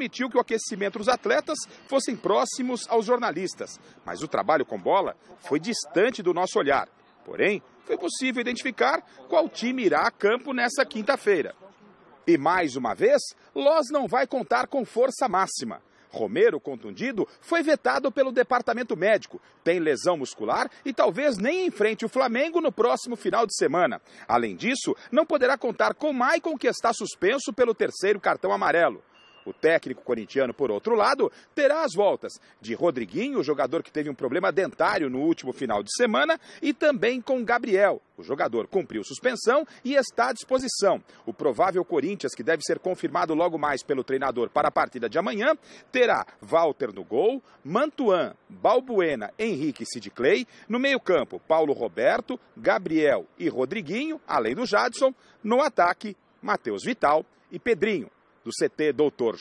permitiu que o aquecimento dos atletas fossem próximos aos jornalistas, mas o trabalho com bola foi distante do nosso olhar. Porém, foi possível identificar qual time irá a campo nessa quinta-feira. E mais uma vez, Loz não vai contar com força máxima. Romero, contundido, foi vetado pelo departamento médico. Tem lesão muscular e talvez nem enfrente o Flamengo no próximo final de semana. Além disso, não poderá contar com Maicon, que está suspenso pelo terceiro cartão amarelo. O técnico corintiano, por outro lado, terá as voltas de Rodriguinho, jogador que teve um problema dentário no último final de semana, e também com Gabriel. O jogador cumpriu suspensão e está à disposição. O provável Corinthians, que deve ser confirmado logo mais pelo treinador para a partida de amanhã, terá Walter no gol, Mantuan, Balbuena, Henrique e Sid Clay. No meio-campo, Paulo Roberto, Gabriel e Rodriguinho, além do Jadson. No ataque, Matheus Vital e Pedrinho do CT Doutor